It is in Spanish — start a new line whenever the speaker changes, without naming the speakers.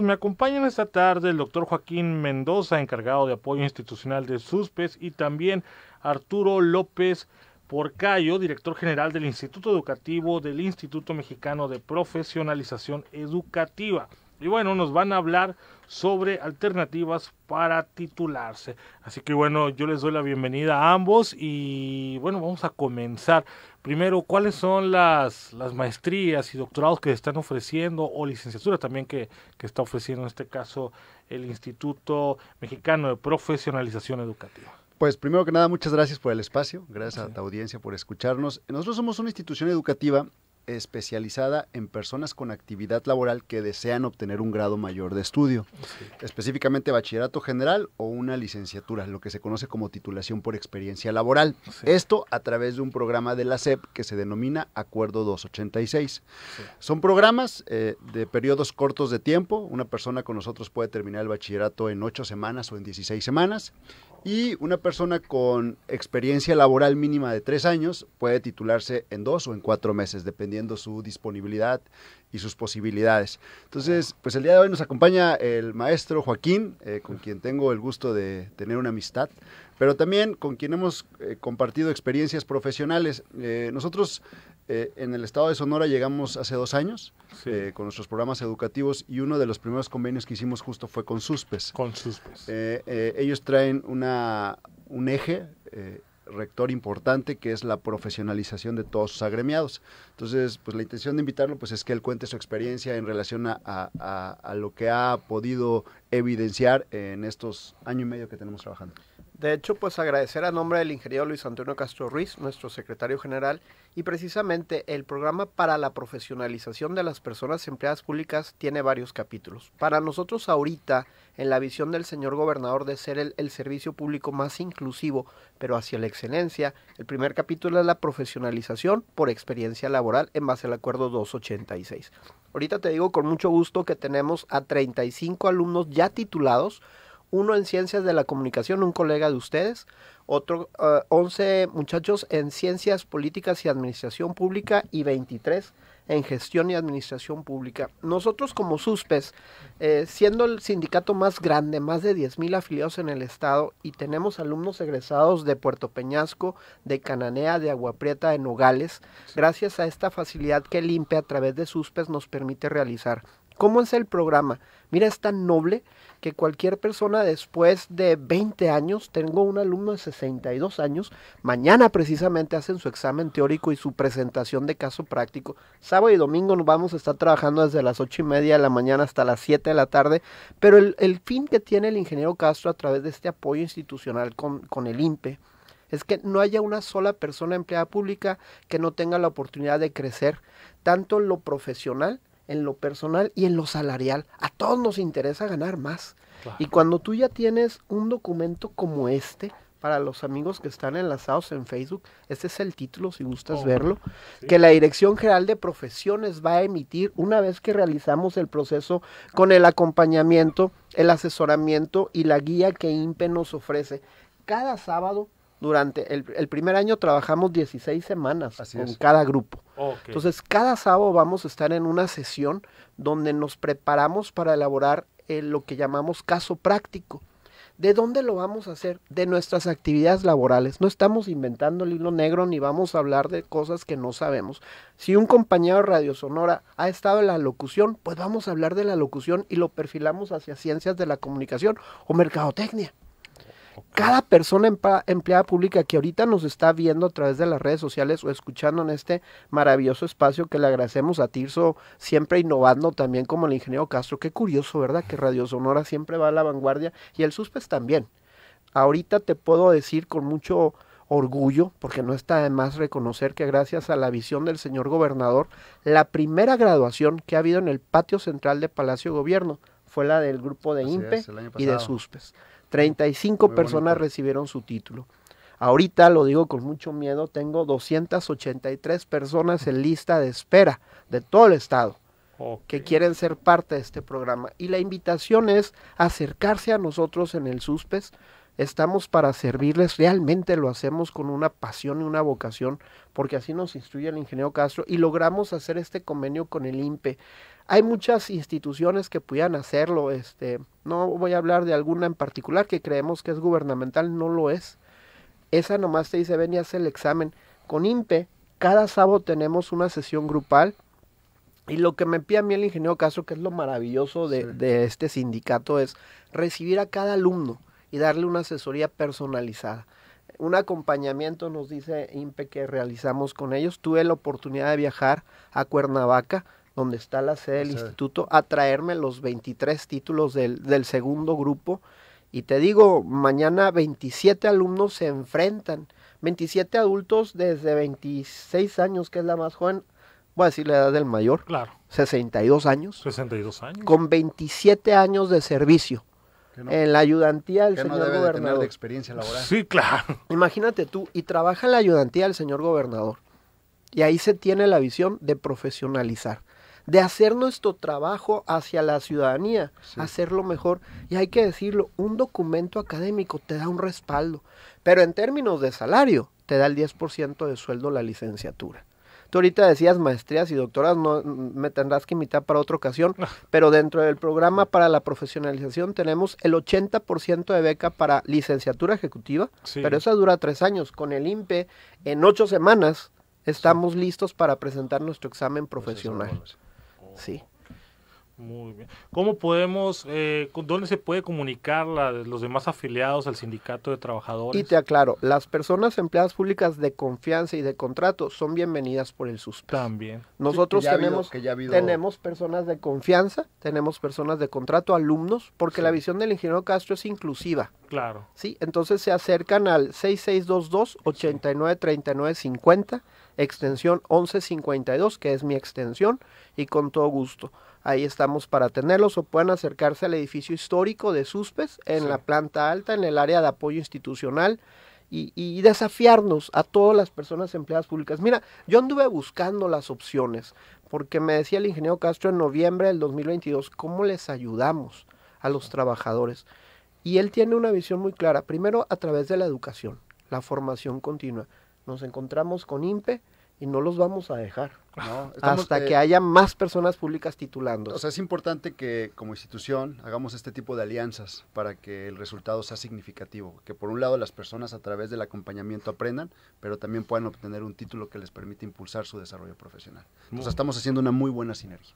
me acompañan esta tarde el doctor Joaquín Mendoza, encargado de apoyo institucional de SUSPES, y también Arturo López Porcayo, director general del Instituto Educativo del Instituto Mexicano de Profesionalización Educativa y bueno, nos van a hablar sobre alternativas para titularse. Así que bueno, yo les doy la bienvenida a ambos y bueno, vamos a comenzar. Primero, ¿cuáles son las, las maestrías y doctorados que están ofreciendo o licenciatura también que,
está ofreciendo en este caso el Instituto Mexicano de Profesionalización Educativa? Pues primero que nada, muchas gracias por el espacio, gracias a la audiencia por escucharnos. Nosotros somos una institución educativa especializada en personas con actividad laboral que desean obtener un grado mayor de estudio, específicamente bachillerato general o una licenciatura, lo que se conoce como titulación por experiencia laboral. Esto a través de un programa de la SEP que se denomina Acuerdo 286. Son programas eh, de periodos cortos de tiempo. Una persona con nosotros puede terminar el bachillerato en 8 semanas o en 16 semanas. Y una persona con experiencia laboral mínima de 3 años puede titularse en 2 o en 4 meses, dependiendo su disponibilidad y sus posibilidades. Entonces, pues el día de hoy nos acompaña el maestro Joaquín, eh, con quien tengo el gusto de tener una amistad, pero también con quien hemos eh, compartido experiencias profesionales. Eh, nosotros en el estado de Sonora llegamos hace dos años con nuestros programas educativos y uno de los primeros convenios que hicimos justo fue con SUSPES. Con SUSPES. ellos traen una, un eje eh, rector importante que es la profesionalización de todos sus agremiados. Entonces, pues la intención de invitarlo pues es que él cuente su experiencia en relación a, lo que ha podido evidenciar en estos año y medio que tenemos trabajando.
De hecho, pues agradecer a nombre del ingeniero Luis Antonio Castro Ruiz, nuestro secretario general, y precisamente el programa para la profesionalización de las personas empleadas públicas tiene varios capítulos. Para nosotros ahorita, en la visión del señor gobernador de ser el, servicio público más inclusivo, pero hacia la excelencia, el primer capítulo es la profesionalización por experiencia laboral en base al acuerdo 286. Ahorita te digo con mucho gusto que tenemos a 35 alumnos ya titulados, uno en ciencias de la comunicación, un colega de ustedes, otro 11 ah, muchachos en ciencias políticas y administración pública y 23 en gestión y administración pública. Nosotros como SUSPES, eh, siendo el sindicato más grande, más de 10.000 afiliados en el estado y tenemos alumnos egresados de Puerto Peñasco, de Cananea, de Agua Prieta, de Nogales, gracias a esta facilidad que Limpia e a través de SUSPES nos permite realizar. ¿Cómo es el programa? Mira, es tan noble que cualquier persona después de 20 años, tengo un alumno de 62 años, mañana precisamente hacen su examen teórico y su presentación de caso práctico. Sábado y domingo nos vamos a estar trabajando desde las 8 y media de la mañana hasta las 7 de la tarde, pero el, fin que tiene el ingeniero Castro a través de este apoyo institucional con, con el INPE es que no haya una sola persona empleada pública que no tenga la oportunidad de crecer, tanto en lo profesional en lo personal y en lo salarial. A todos nos interesa ganar más. Y cuando tú ya tienes un documento como este, para los amigos que están enlazados en Facebook, este es el título si gustas oh, verlo, que la Dirección General de Profesiones va a emitir una vez que realizamos el proceso con el acompañamiento, el asesoramiento y la guía que INPE nos ofrece. Cada sábado durante el, primer año trabajamos 16 semanas con cada grupo. Entonces, cada sábado vamos a estar en una sesión donde nos preparamos para elaborar eh, lo que llamamos caso práctico. ¿De dónde lo vamos a hacer? De nuestras actividades laborales. No estamos inventando el hilo negro ni vamos a hablar de cosas que no sabemos. Si un compañero de Radio Sonora ha estado en la locución, pues vamos a hablar de la locución y lo perfilamos hacia ciencias de la comunicación o mercadotecnia cada persona empleada pública que ahorita nos está viendo a través de las redes sociales o escuchando en este maravilloso espacio que le agradecemos a Tirso, siempre innovando también como el ingeniero Castro. Qué curioso, ¿verdad? Que Radio Sonora siempre va a la vanguardia y el Suspes también. Ahorita te puedo decir con mucho orgullo, porque no está de más reconocer que gracias a la visión del señor gobernador, la primera graduación que ha habido en el patio central de Palacio Gobierno fue la del grupo de Así y de SUSPES. 35 personas recibieron su título. Ahorita lo digo con mucho miedo, tengo 283 personas en lista de espera de todo el estado que quieren ser parte de este programa. Y la invitación es acercarse a nosotros en el SUSPES estamos para servirles, realmente lo hacemos con una pasión y una vocación, porque así nos instruye el ingeniero Castro y logramos hacer este convenio con el INPE. Hay muchas instituciones que pudieran hacerlo, este, no voy a hablar de alguna en particular que creemos que es gubernamental, no lo es. Esa nomás te dice, ven y haz el examen. Con INPE, cada sábado tenemos una sesión grupal y lo que me pide a mí el ingeniero Castro, que es lo maravilloso de este sindicato, es recibir a cada alumno y darle una asesoría personalizada. Un acompañamiento nos dice INPE que realizamos con ellos. Tuve la oportunidad de viajar a Cuernavaca, donde está la sede del instituto, a traerme los 23 títulos del, del segundo grupo. Y te digo, mañana 27 alumnos se enfrentan, 27 adultos desde 26 años, que es la más joven, voy a decir la edad del mayor, claro. 62 años.
62 años. Con
27 años de servicio en la ayudantía del señor gobernador. experiencia laboral. Sí, claro. Imagínate tú, y trabaja en la ayudantía del señor gobernador. Y ahí se tiene la visión de profesionalizar, de hacer nuestro trabajo hacia la ciudadanía, hacerlo mejor. Y hay que decirlo, un documento académico te da un respaldo, pero en términos de salario, te da el 10% de sueldo la licenciatura. Tú ahorita decías maestrías y doctoras, no, mm, me tendrás que invitar para otra ocasión, pero dentro del programa para la profesionalización tenemos el 80% de beca para licenciatura ejecutiva, pero esa dura tres años. Con el INPE, en ocho semanas estamos listos para presentar nuestro examen pues profesional. Sí. Muy bien. ¿Cómo podemos, eh, dónde se puede comunicar la, los demás afiliados al sindicato de trabajadores? Y te aclaro, las personas empleadas públicas de confianza y de contrato son bienvenidas por el SUSPE. También. Nosotros tenemos, habido... tenemos personas de confianza, tenemos personas de contrato, alumnos, porque la visión del ingeniero Castro es inclusiva. Claro. Sí, entonces se acercan al 6622-893950, extensión 1152, que es mi extensión, y con todo gusto. Ahí estamos para tenerlos o pueden acercarse al edificio histórico de Suspes en la planta alta, en el área de apoyo institucional. Y, y, desafiarnos a todas las personas empleadas públicas. Mira, yo anduve buscando las opciones, porque me decía el ingeniero Castro en noviembre del 2022, ¿cómo les ayudamos a los trabajadores? Y él tiene una visión muy clara, primero a través de la educación, la formación continua. Nos encontramos con IMPE y no los vamos a dejar
hasta eh, que haya más personas públicas titulando. O sea, es importante que como institución hagamos este tipo de alianzas para que el resultado sea significativo, que por un lado las personas a través del acompañamiento aprendan, pero también puedan obtener un título que les permite impulsar su desarrollo profesional. Entonces, estamos haciendo una muy buena sinergia.